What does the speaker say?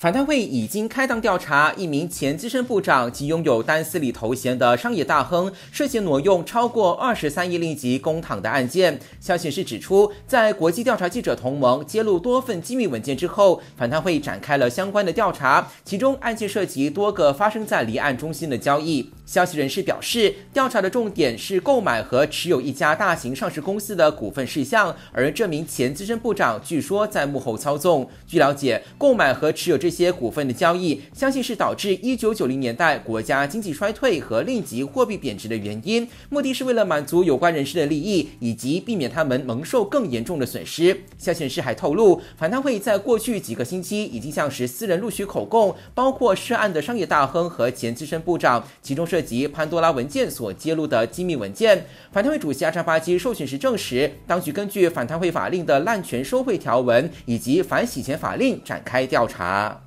反贪会已经开档调查一名前资深部长及拥有单司里头衔的商业大亨涉嫌挪用超过二十三亿令吉公帑的案件。消息是指出，在国际调查记者同盟揭露多份机密文件之后，反贪会展开了相关的调查，其中案件涉及多个发生在离岸中心的交易。消息人士表示，调查的重点是购买和持有一家大型上市公司的股份事项，而这名前资深部长据说在幕后操纵。据了解，购买和持有这一些股份的交易，相信是导致一九九零年代国家经济衰退和令及货币贬值的原因。目的是为了满足有关人士的利益，以及避免他们蒙受更严重的损失。肖显师还透露，反贪会在过去几个星期已经向十四人录取口供，包括涉案的商业大亨和前资深部长，其中涉及潘多拉文件所揭露的机密文件。反贪会主席阿扎巴基受讯时证实，当局根据反贪会法令的滥权收贿条文以及反洗钱法令展开调查。